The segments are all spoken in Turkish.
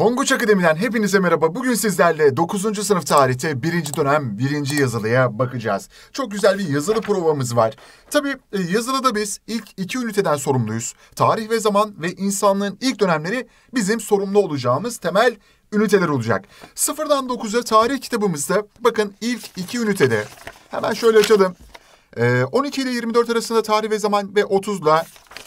Tonguç Akademi'den hepinize merhaba. Bugün sizlerle 9. sınıf tarihte 1. dönem 1. yazılıya bakacağız. Çok güzel bir yazılı provamız var. Tabii e, yazılıda biz ilk iki üniteden sorumluyuz. Tarih ve zaman ve insanlığın ilk dönemleri bizim sorumlu olacağımız temel üniteler olacak. 0'dan 9'a tarih kitabımızda bakın ilk iki ünitede hemen şöyle açalım. 12 e, ile 24 arasında tarih ve zaman ve 30 ile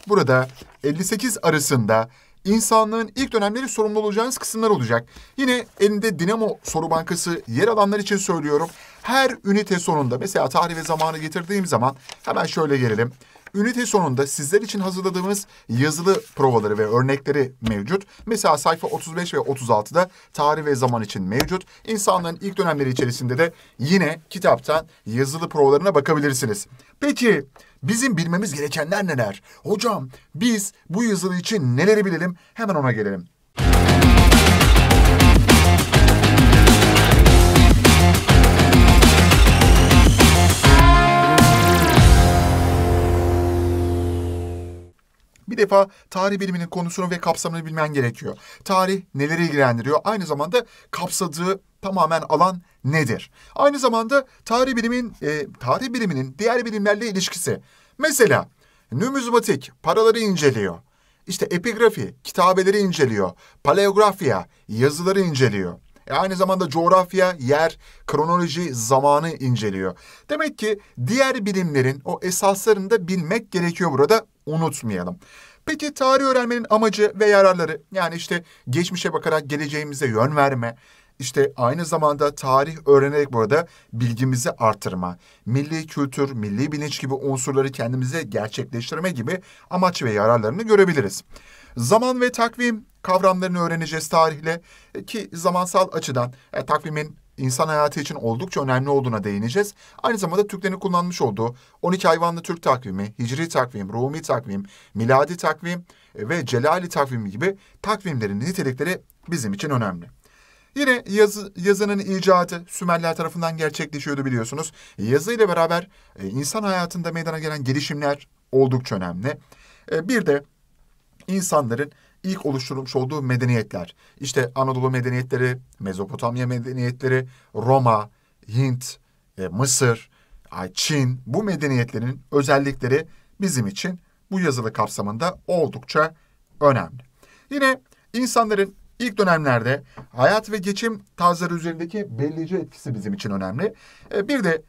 burada 58 arasında insanlığın ilk dönemleri sorumlu olacağınız kısımlar olacak. Yine elinde Dinamo soru bankası yer alanlar için söylüyorum. Her ünite sonunda mesela tarih ve zamanı getirdiğim zaman hemen şöyle gelelim. Ünite sonunda sizler için hazırladığımız yazılı provaları ve örnekleri mevcut. Mesela sayfa 35 ve 36'da tarih ve zaman için mevcut. İnsanların ilk dönemleri içerisinde de yine kitaptan yazılı provalarına bakabilirsiniz. Peki bizim bilmemiz gerekenler neler? Hocam biz bu yazılı için neleri bilelim? Hemen ona gelelim. Bir defa tarih biliminin konusunu ve kapsamını bilmen gerekiyor. Tarih neleri ilgilendiriyor? Aynı zamanda kapsadığı tamamen alan nedir? Aynı zamanda tarih bilimin e, tarih biliminin diğer bilimlerle ilişkisi. Mesela nümizmatik paraları inceliyor. İşte epigrafi, kitabeleri inceliyor. Paleografya, yazıları inceliyor. E aynı zamanda coğrafya, yer, kronoloji, zamanı inceliyor. Demek ki diğer bilimlerin o esaslarını da bilmek gerekiyor burada unutmayalım. Peki tarih öğrenmenin amacı ve yararları yani işte geçmişe bakarak geleceğimize yön verme, işte aynı zamanda tarih öğrenerek bu arada bilgimizi artırma, milli kültür, milli bilinç gibi unsurları kendimize gerçekleştirme gibi amaç ve yararlarını görebiliriz. Zaman ve takvim kavramlarını öğreneceğiz tarihle e, ki zamansal açıdan e, takvimin insan hayatı için oldukça önemli olduğuna değineceğiz. Aynı zamanda Türklerin kullanmış olduğu 12 hayvanlı Türk takvimi, Hicri takvim, Rumi takvim, Miladi takvim e, ve Celali takvimi gibi takvimlerin nitelikleri bizim için önemli. Yine yazı, yazının icadı Sümerler tarafından gerçekleşiyordu biliyorsunuz. Yazı ile beraber e, insan hayatında meydana gelen gelişimler oldukça önemli. E, bir de insanların ilk oluşturulmuş olduğu medeniyetler. İşte Anadolu medeniyetleri, Mezopotamya medeniyetleri, Roma, Hint, e, Mısır, Çin bu medeniyetlerin özellikleri bizim için bu yazılı kapsamında oldukça önemli. Yine insanların ilk dönemlerde hayat ve geçim tarzları üzerindeki belirleyici etkisi bizim için önemli. E, bir de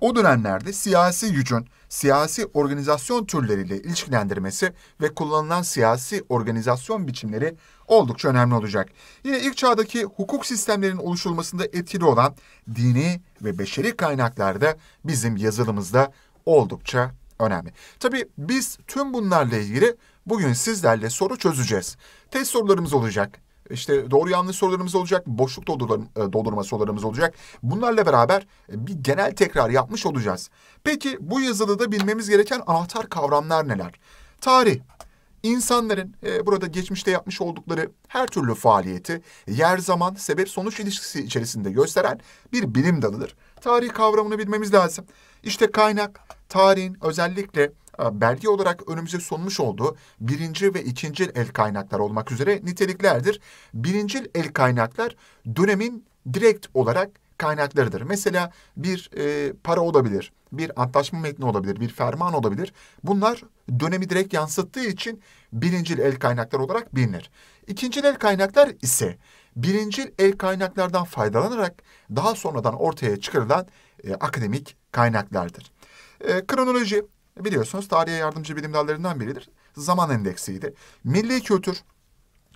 o dönemlerde siyasi gücün siyasi organizasyon türleriyle ilişkilendirmesi ve kullanılan siyasi organizasyon biçimleri oldukça önemli olacak. Yine ilk çağdaki hukuk sistemlerinin oluşulmasında etkili olan dini ve beşeri kaynaklar da bizim yazılımızda oldukça önemli. Tabii biz tüm bunlarla ilgili bugün sizlerle soru çözeceğiz. Test sorularımız olacak işte doğru yanlış sorularımız olacak, boşluk doldurma, e, doldurma sorularımız olacak. Bunlarla beraber e, bir genel tekrar yapmış olacağız. Peki bu da bilmemiz gereken anahtar kavramlar neler? Tarih, insanların e, burada geçmişte yapmış oldukları her türlü faaliyeti yer zaman sebep sonuç ilişkisi içerisinde gösteren bir bilim dalıdır. Tarih kavramını bilmemiz lazım. İşte kaynak, tarihin özellikle e, belge olarak önümüze sunmuş olduğu birinci ve ikinci el kaynaklar olmak üzere niteliklerdir. Birinci el kaynaklar dönemin direkt olarak kaynaklarıdır. Mesela bir e, para olabilir, bir antlaşma metni olabilir, bir ferman olabilir. Bunlar dönemi direkt yansıttığı için birinci el kaynaklar olarak bilinir. İkinci el kaynaklar ise birinci el kaynaklardan faydalanarak daha sonradan ortaya çıkarılan e, akademik kaynaklardır. E, kronoloji biliyorsunuz tarihe yardımcı bilim dallarından biridir. Zaman endeksiydi. Milli kültür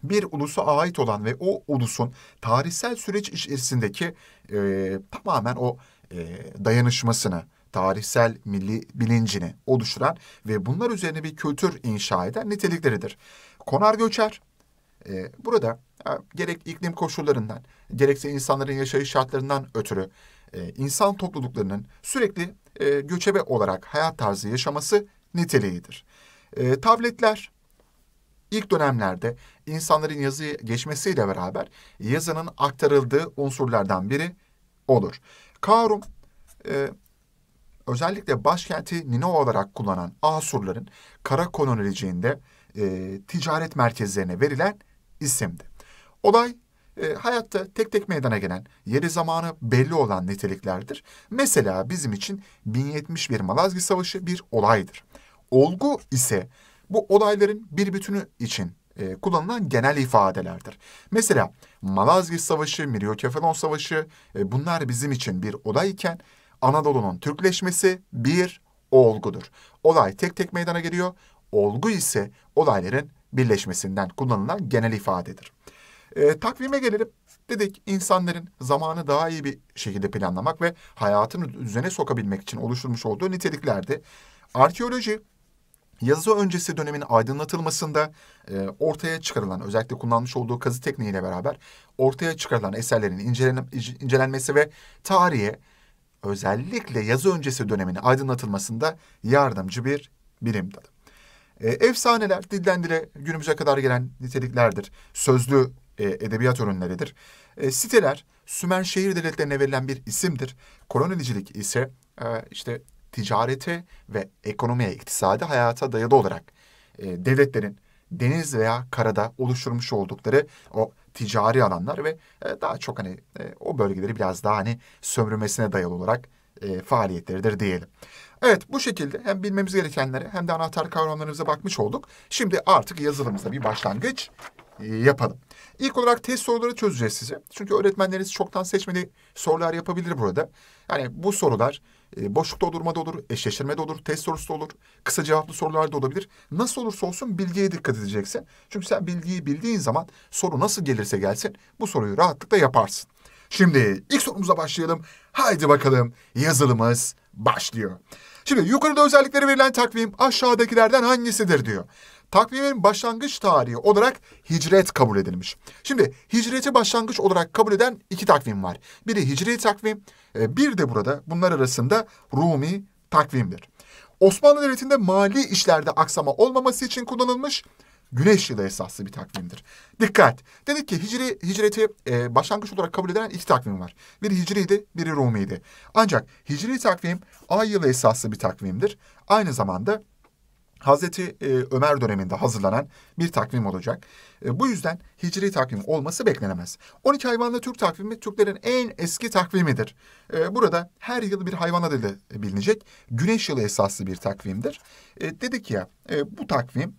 bir ulusa ait olan ve o ulusun tarihsel süreç içerisindeki e, tamamen o e, dayanışmasını, tarihsel milli bilincini oluşturan ve bunlar üzerine bir kültür inşa eden nitelikleridir. Konar Göçer e, burada e, gerek iklim koşullarından gerekse insanların yaşayış şartlarından ötürü e, insan topluluklarının sürekli e, göçebe olarak hayat tarzı yaşaması niteliğidir. E, tabletler ilk dönemlerde insanların yazıyı geçmesiyle beraber yazının aktarıldığı unsurlardan biri olur. Karum e, özellikle başkenti Nino olarak kullanan Asurların kara koloniciliğinde e, ticaret merkezlerine verilen isimdi. Olay e, hayatta tek tek meydana gelen, yeri zamanı belli olan niteliklerdir. Mesela bizim için 1071 Malazgirt Savaşı bir olaydır. Olgu ise bu olayların bir bütünü için e, kullanılan genel ifadelerdir. Mesela Malazgirt Savaşı, Miryokefalon Savaşı e, bunlar bizim için bir olayken Anadolu'nun Türkleşmesi bir olgudur. Olay tek tek meydana geliyor. Olgu ise olayların birleşmesinden kullanılan genel ifadedir. E, takvime gelelim. Dedik insanların zamanı daha iyi bir şekilde planlamak ve hayatını düzene sokabilmek için oluşturmuş olduğu niteliklerdi. Arkeoloji yazı öncesi dönemin aydınlatılmasında e, ortaya çıkarılan özellikle kullanmış olduğu kazı tekniğiyle beraber ortaya çıkarılan eserlerin incelen, incelenmesi ve tarihe özellikle yazı öncesi dönemin aydınlatılmasında yardımcı bir bilim dalı. E, efsaneler dillendire günümüze kadar gelen niteliklerdir. Sözlü e, edebiyat ürünleridir. E, siteler Sümer şehir devletlerine verilen bir isimdir. Kolonicilik ise e, işte ticarete ve ekonomiye, iktisadi hayata dayalı olarak e, devletlerin deniz veya karada oluşturmuş oldukları o ticari alanlar ve e, daha çok hani e, o bölgeleri biraz daha hani sömürmesine dayalı olarak e, faaliyetleridir diyelim. Evet bu şekilde hem bilmemiz gerekenlere hem de anahtar kavramlarımıza bakmış olduk. Şimdi artık yazılımıza bir başlangıç e, yapalım. İlk olarak test soruları çözeceğiz size. Çünkü öğretmenleriniz çoktan seçmeli sorular yapabilir burada. Yani bu sorular e, boşlukta olurma da olur, eşleştirme de olur, test sorusu da olur, kısa cevaplı sorular da olabilir. Nasıl olursa olsun bilgiye dikkat edeceksin. Çünkü sen bilgiyi bildiğin zaman soru nasıl gelirse gelsin bu soruyu rahatlıkla yaparsın. Şimdi ilk sorumuza başlayalım. Haydi bakalım yazılımız başlıyor. Şimdi yukarıda özellikleri verilen takvim aşağıdakilerden hangisidir diyor takvimin başlangıç tarihi olarak hicret kabul edilmiş. Şimdi hicreti başlangıç olarak kabul eden iki takvim var. Biri hicri takvim, e, bir de burada bunlar arasında Rumi takvimdir. Osmanlı Devleti'nde mali işlerde aksama olmaması için kullanılmış güneş yılı esaslı bir takvimdir. Dikkat! Dedik ki hicri, hicreti e, başlangıç olarak kabul edilen iki takvim var. Biri hicriydi, biri Rumiydi. Ancak hicri takvim ay yılı esaslı bir takvimdir. Aynı zamanda Hazreti e, Ömer döneminde hazırlanan bir takvim olacak. E, bu yüzden hicri takvim olması beklenemez. 12 hayvanlı Türk takvimi Türklerin en eski takvimidir. E, burada her yıl bir hayvan adı bilinecek. Güneş yılı esaslı bir takvimdir. E, dedik ya e, bu takvim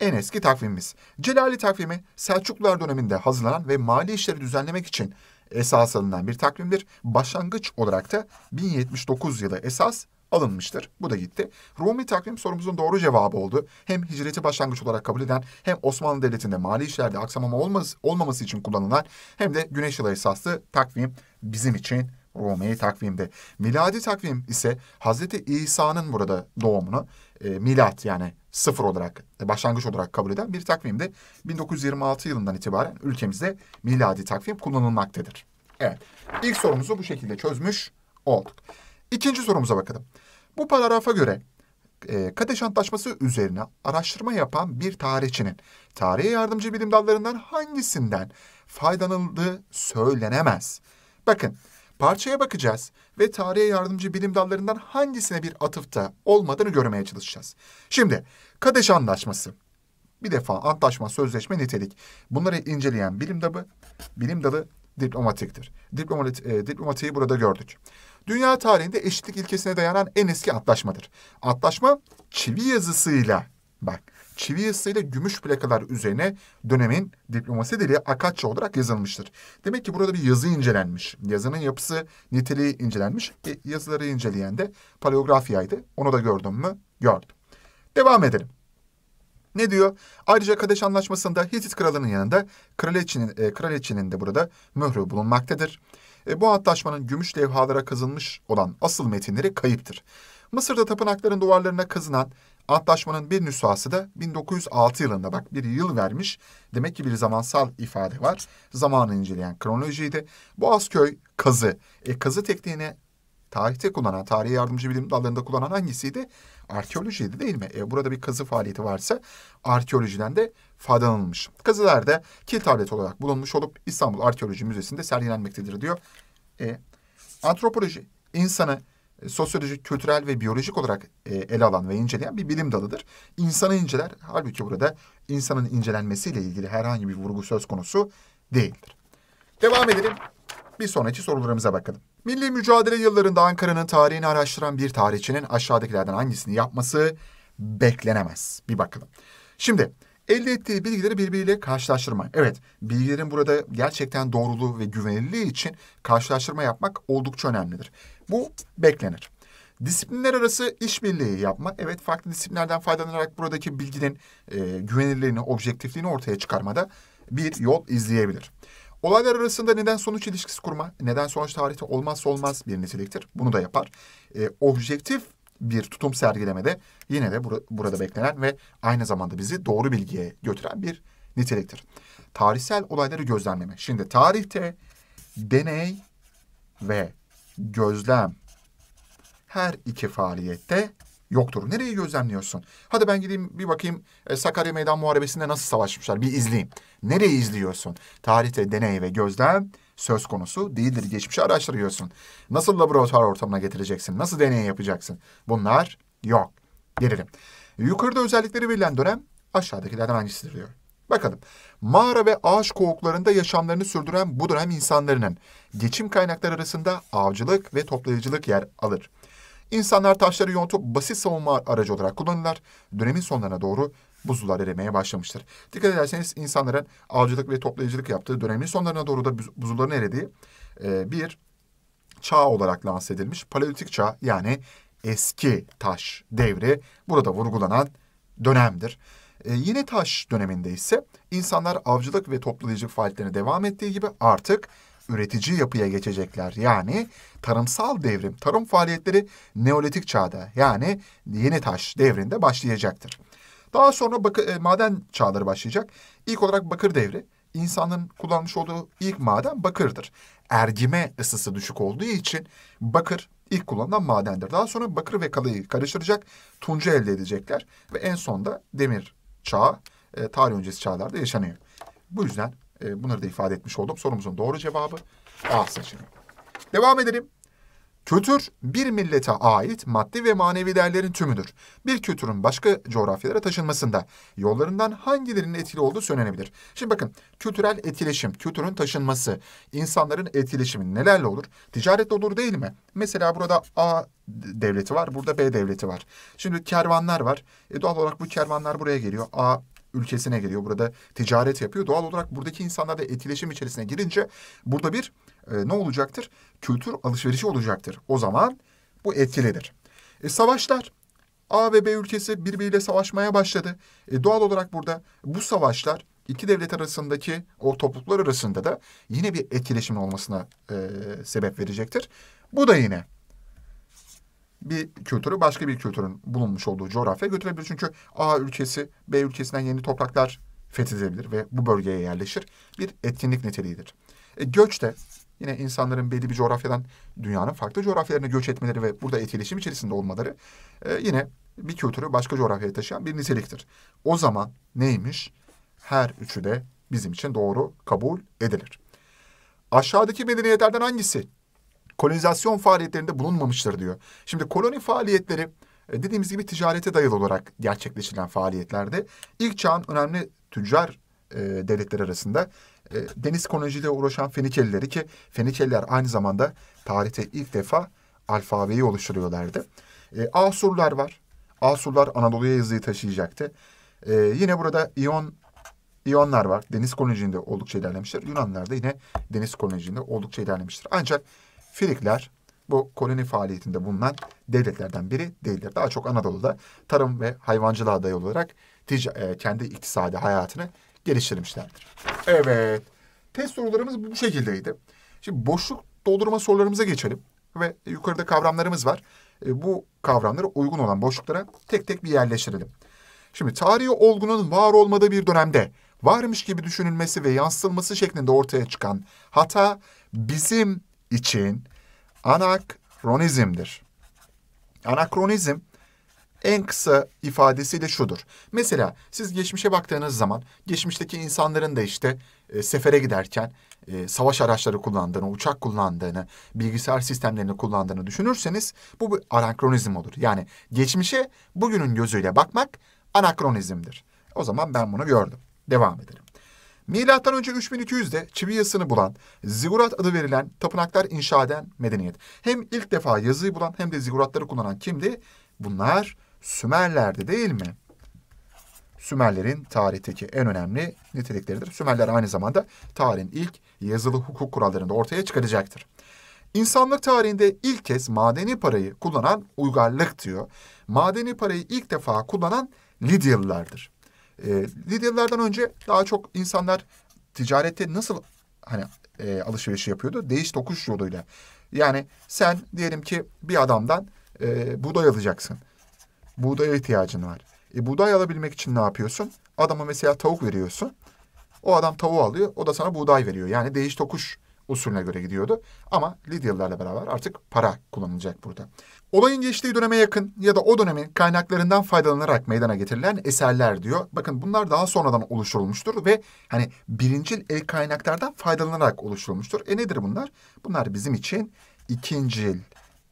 en eski takvimimiz. Celali takvimi Selçuklular döneminde hazırlanan ve mali işleri düzenlemek için esas alınan bir takvimdir. Başlangıç olarak da 1079 yılı esas alınmıştır. Bu da gitti. Rumi takvim sorumuzun doğru cevabı oldu. Hem hicreti başlangıç olarak kabul eden hem Osmanlı Devleti'nde mali işlerde aksamama olmaz, olmaması için kullanılan hem de güneş yılı esaslı takvim bizim için Rumi takvimde. Miladi takvim ise Hazreti İsa'nın burada doğumunu e, milat yani sıfır olarak e, başlangıç olarak kabul eden bir takvimde 1926 yılından itibaren ülkemizde miladi takvim kullanılmaktadır. Evet. İlk sorumuzu bu şekilde çözmüş olduk. İkinci sorumuza bakalım. Bu paragrafa göre e, Kadeş Antlaşması üzerine araştırma yapan bir tarihçinin tarihe yardımcı bilim dallarından hangisinden faydalanıldığı söylenemez. Bakın parçaya bakacağız ve tarihe yardımcı bilim dallarından hangisine bir atıfta olmadığını görmeye çalışacağız. Şimdi Kadeş Antlaşması bir defa antlaşma, sözleşme, nitelik. Bunları inceleyen bilim dalı, bilim dalı diplomatiktir. Diplomat, e, diplomatiği burada gördük dünya tarihinde eşitlik ilkesine dayanan en eski antlaşmadır. Antlaşma çivi yazısıyla bak çivi yazısıyla gümüş plakalar üzerine dönemin diplomasi dili Akatça olarak yazılmıştır. Demek ki burada bir yazı incelenmiş. Yazının yapısı, niteliği incelenmiş. E, yazıları inceleyen de paleografyaydı. Onu da gördüm mü? Gördüm. Devam edelim. Ne diyor? Ayrıca Kadeş Anlaşması'nda Hitit kralının yanında kraliçenin, e, kraliçenin de burada mührü bulunmaktadır. E, bu antlaşmanın gümüş levhalara kazınmış olan asıl metinleri kayıptır. Mısır'da tapınakların duvarlarına kazınan antlaşmanın bir nüshası da 1906 yılında bak bir yıl vermiş. Demek ki bir zamansal ifade var. Zamanı inceleyen kronolojiydi. Boğazköy kazı. E, kazı tekniğini tarihte kullanan, tarihi yardımcı bilim dallarında kullanan hangisiydi? Arkeolojiydi değil mi? E, burada bir kazı faaliyeti varsa arkeolojiden de faydalanılmış. Kazılar da kil tablet olarak bulunmuş olup İstanbul Arkeoloji Müzesi'nde sergilenmektedir diyor. E, antropoloji insanı e, sosyolojik, kültürel ve biyolojik olarak e, ele alan ve inceleyen bir bilim dalıdır. İnsanı inceler. Halbuki burada insanın incelenmesiyle ilgili herhangi bir vurgu söz konusu değildir. Devam edelim. Bir sonraki sorularımıza bakalım. Milli mücadele yıllarında Ankara'nın tarihini araştıran bir tarihçinin aşağıdakilerden hangisini yapması beklenemez. Bir bakalım. Şimdi elde ettiği bilgileri birbiriyle karşılaştırma. Evet, bilgilerin burada gerçekten doğruluğu ve güvenilirliği için karşılaştırma yapmak oldukça önemlidir. Bu beklenir. Disiplinler arası işbirliği yapma. Evet farklı disiplinlerden faydalanarak buradaki bilginin e, güvenilirliğini, objektifliğini ortaya çıkarmada bir yol izleyebilir. Olaylar arasında neden sonuç ilişkisi kurma, neden sonuç tarihte olmazsa olmaz bir niteliktir. Bunu da yapar. E, objektif bir tutum sergilemede yine de bur- burada beklenen ve aynı zamanda bizi doğru bilgiye götüren bir niteliktir. Tarihsel olayları gözlemleme. Şimdi tarihte deney ve gözlem her iki faaliyette yoktur. Nereyi gözlemliyorsun? Hadi ben gideyim bir bakayım e, Sakarya Meydan Muharebesi'nde nasıl savaşmışlar bir izleyeyim. Nereyi izliyorsun? Tarihte deney ve gözlem söz konusu değildir. Geçmişi araştırıyorsun. Nasıl laboratuvar ortamına getireceksin? Nasıl deney yapacaksın? Bunlar yok. Gelelim. Yukarıda özellikleri verilen dönem aşağıdakilerden hangisidir diyor. Bakalım. Mağara ve ağaç kovuklarında yaşamlarını sürdüren bu dönem insanların geçim kaynakları arasında avcılık ve toplayıcılık yer alır. İnsanlar taşları yontup basit savunma aracı olarak kullanırlar. Dönemin sonlarına doğru buzullar erimeye başlamıştır. Dikkat ederseniz insanların avcılık ve toplayıcılık yaptığı dönemin sonlarına doğru da buzulların eridiği e, bir çağ olarak lanse edilmiş. Paleolitik çağ yani eski taş devri burada vurgulanan dönemdir. E, yeni taş döneminde ise insanlar avcılık ve toplayıcılık faaliyetlerine devam ettiği gibi artık üretici yapıya geçecekler. Yani tarımsal devrim, tarım faaliyetleri Neolitik çağda yani yeni taş devrinde başlayacaktır. Daha sonra bakı, e, maden çağları başlayacak. İlk olarak bakır devri. İnsanın kullanmış olduğu ilk maden bakırdır. Ergime ısısı düşük olduğu için bakır ilk kullanılan madendir. Daha sonra bakır ve kalayı karıştıracak tuncu elde edecekler. Ve en sonda demir çağı e, tarih öncesi çağlarda yaşanıyor. Bu yüzden e, bunları da ifade etmiş oldum. Sorumuzun doğru cevabı A seçeneği. Devam edelim. Kültür bir millete ait maddi ve manevi değerlerin tümüdür. Bir kültürün başka coğrafyalara taşınmasında yollarından hangilerinin etkili olduğu söylenebilir. Şimdi bakın kültürel etkileşim, kültürün taşınması, insanların etkileşimi nelerle olur? Ticaretle olur değil mi? Mesela burada A devleti var, burada B devleti var. Şimdi kervanlar var. E doğal olarak bu kervanlar buraya geliyor. A ülkesine geliyor. Burada ticaret yapıyor. Doğal olarak buradaki insanlar da etkileşim içerisine girince burada bir e, ne olacaktır? Kültür alışverişi olacaktır. O zaman bu etkilenir. E, savaşlar A ve B ülkesi birbiriyle savaşmaya başladı. E, doğal olarak burada bu savaşlar iki devlet arasındaki o topluluklar arasında da yine bir etkileşim olmasına e, sebep verecektir. Bu da yine bir kültürü başka bir kültürün bulunmuş olduğu coğrafyaya götürebilir. Çünkü A ülkesi B ülkesinden yeni topraklar fethedebilir ve bu bölgeye yerleşir. Bir etkinlik niteliğidir. E, göç de yine insanların belli bir coğrafyadan dünyanın farklı coğrafyalarına göç etmeleri ve burada etkileşim içerisinde olmaları e, yine bir kültürü başka coğrafyaya taşıyan bir niteliktir. O zaman neymiş? Her üçü de bizim için doğru kabul edilir. Aşağıdaki medeniyetlerden hangisi kolonizasyon faaliyetlerinde bulunmamıştır diyor. Şimdi koloni faaliyetleri e, dediğimiz gibi ticarete dayalı olarak gerçekleştirilen faaliyetlerde ilk çağın önemli tüccar e, devletleri arasında e, deniz koloniciyle uğraşan Fenikelileri ki Fenikeliler aynı zamanda tarihte ilk defa alfabeyi oluşturuyorlardı. E, Asurlar var. Asurlar Anadolu'ya yazıyı taşıyacaktı. E, yine burada İyon İyonlar var. Deniz kolonicinde oldukça ilerlemiştir. Yunanlar da yine deniz kolonicinde oldukça ilerlemiştir. Ancak Filikler, bu koloni faaliyetinde bulunan devletlerden biri değildir. Daha çok Anadolu'da tarım ve hayvancılığa dayalı olarak e, kendi iktisadi hayatını geliştirmişlerdir. Evet. Test sorularımız bu şekildeydi. Şimdi boşluk doldurma sorularımıza geçelim. Ve yukarıda kavramlarımız var. E, bu kavramları uygun olan boşluklara tek tek bir yerleştirelim. Şimdi tarihi olgunun var olmadığı bir dönemde varmış gibi düşünülmesi ve yansıtılması şeklinde ortaya çıkan hata bizim için anakronizmdir. Anakronizm en kısa ifadesi de şudur. Mesela siz geçmişe baktığınız zaman geçmişteki insanların da işte e, sefere giderken e, savaş araçları kullandığını, uçak kullandığını, bilgisayar sistemlerini kullandığını düşünürseniz bu bir anakronizm olur. Yani geçmişe bugünün gözüyle bakmak anakronizmdir. O zaman ben bunu gördüm. Devam edelim. Milattan önce 3200'de çivi yazısını bulan, zigurat adı verilen tapınaklar inşa eden medeniyet. Hem ilk defa yazıyı bulan hem de ziguratları kullanan kimdi? Bunlar Sümerlerdi değil mi? Sümerlerin tarihteki en önemli nitelikleridir. Sümerler aynı zamanda tarihin ilk yazılı hukuk kurallarında ortaya çıkaracaktır. İnsanlık tarihinde ilk kez madeni parayı kullanan uygarlık diyor. Madeni parayı ilk defa kullanan Lidyalılardır. E, Lidyalılardan önce daha çok insanlar ticarette nasıl hani e, alışveriş yapıyordu? Değiş tokuş yoluyla. Yani sen diyelim ki bir adamdan e, buğday alacaksın. Buğdaya ihtiyacın var. E, buğday alabilmek için ne yapıyorsun? Adama mesela tavuk veriyorsun. O adam tavuğu alıyor. O da sana buğday veriyor. Yani değiş tokuş usulüne göre gidiyordu. Ama Lidyalılarla beraber artık para kullanılacak burada. Olayın geçtiği döneme yakın ya da o dönemin kaynaklarından faydalanarak meydana getirilen eserler diyor. Bakın bunlar daha sonradan oluşturulmuştur ve hani birincil el kaynaklardan faydalanarak oluşturulmuştur. E nedir bunlar? Bunlar bizim için ikincil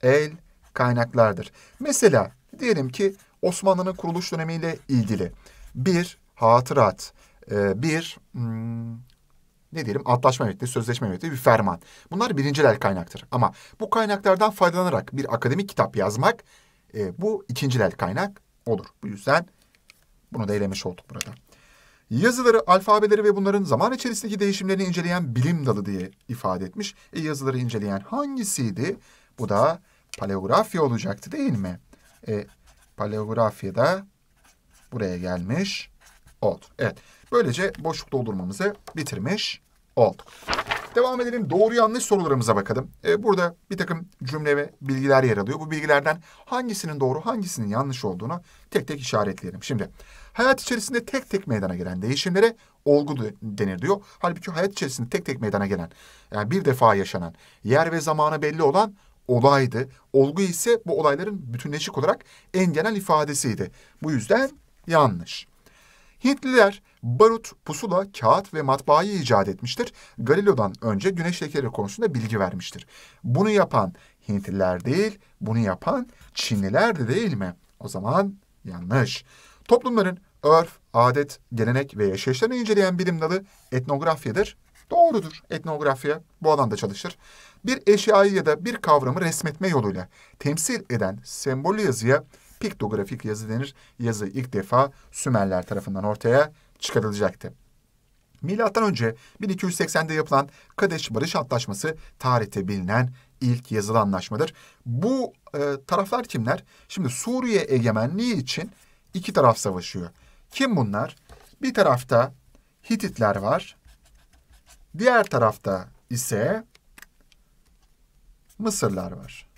el kaynaklardır. Mesela diyelim ki Osmanlı'nın kuruluş dönemiyle ilgili bir hatırat, e, bir hmm, ne diyelim antlaşma metni, sözleşme metni, bir ferman. Bunlar birinciler kaynaktır. Ama bu kaynaklardan faydalanarak bir akademik kitap yazmak e, bu ikinciler kaynak olur. Bu yüzden bunu da elemiş olduk burada. Yazıları, alfabeleri ve bunların zaman içerisindeki değişimlerini inceleyen bilim dalı diye ifade etmiş. E, yazıları inceleyen hangisiydi? Bu da paleografya olacaktı değil mi? E, paleografyada buraya gelmiş oldu. Evet. Böylece boşluk doldurmamızı bitirmiş olduk. Devam edelim doğru yanlış sorularımıza bakalım. Ee, burada bir takım cümle ve bilgiler yer alıyor. Bu bilgilerden hangisinin doğru hangisinin yanlış olduğunu tek tek işaretleyelim. Şimdi hayat içerisinde tek tek meydana gelen değişimlere olgu denir diyor. Halbuki hayat içerisinde tek tek meydana gelen yani bir defa yaşanan yer ve zamanı belli olan olaydı. Olgu ise bu olayların bütünleşik olarak en genel ifadesiydi. Bu yüzden yanlış. Hintliler barut, pusula, kağıt ve matbaayı icat etmiştir. Galileo'dan önce güneş lekeleri konusunda bilgi vermiştir. Bunu yapan Hintliler değil, bunu yapan Çinliler de değil mi? O zaman yanlış. Toplumların örf, adet, gelenek ve yaşayışlarını inceleyen bilim dalı etnografyadır. Doğrudur. Etnografya bu alanda çalışır. Bir eşyayı ya da bir kavramı resmetme yoluyla temsil eden sembol yazıya piktografik yazı denir. Yazı ilk defa Sümerler tarafından ortaya çıkarılacaktı. Milattan önce 1280'de yapılan Kadeş Barış Antlaşması tarihte bilinen ilk yazılı anlaşmadır. Bu e, taraflar kimler? Şimdi Suriye egemenliği için iki taraf savaşıyor. Kim bunlar? Bir tarafta Hititler var. Diğer tarafta ise Mısırlar var.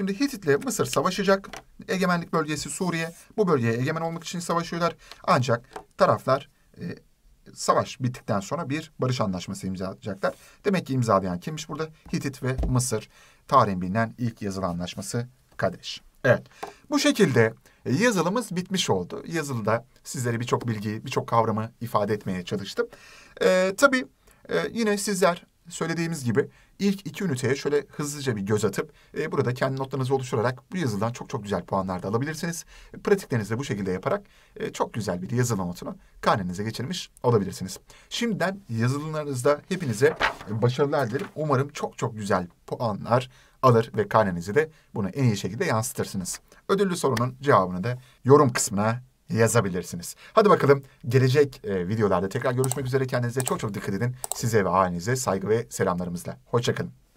Şimdi Hitit'le Mısır savaşacak. Egemenlik bölgesi Suriye. Bu bölgeye egemen olmak için savaşıyorlar. Ancak taraflar e, savaş bittikten sonra bir barış anlaşması imzalayacaklar. Demek ki imzalayan kimmiş burada? Hitit ve Mısır. Tarihin bilinen ilk yazılı anlaşması Kadeş. Evet. Bu şekilde e, yazılımız bitmiş oldu. Yazılıda sizlere birçok bilgiyi, birçok kavramı ifade etmeye çalıştım. Ee, tabii e, yine sizler söylediğimiz gibi ilk iki üniteye şöyle hızlıca bir göz atıp e, burada kendi notlarınızı oluşturarak bu yazıdan çok çok güzel puanlar da alabilirsiniz. Pratiklerinizi de bu şekilde yaparak e, çok güzel bir yazılı notunu karnenize geçirmiş olabilirsiniz. Şimdiden yazılımlarınızda hepinize başarılar dilerim. Umarım çok çok güzel puanlar alır ve karnenizi de bunu en iyi şekilde yansıtırsınız. Ödüllü sorunun cevabını da yorum kısmına yazabilirsiniz. Hadi bakalım gelecek e, videolarda tekrar görüşmek üzere. Kendinize çok çok dikkat edin. Size ve ailenize saygı ve selamlarımızla. Hoşçakalın.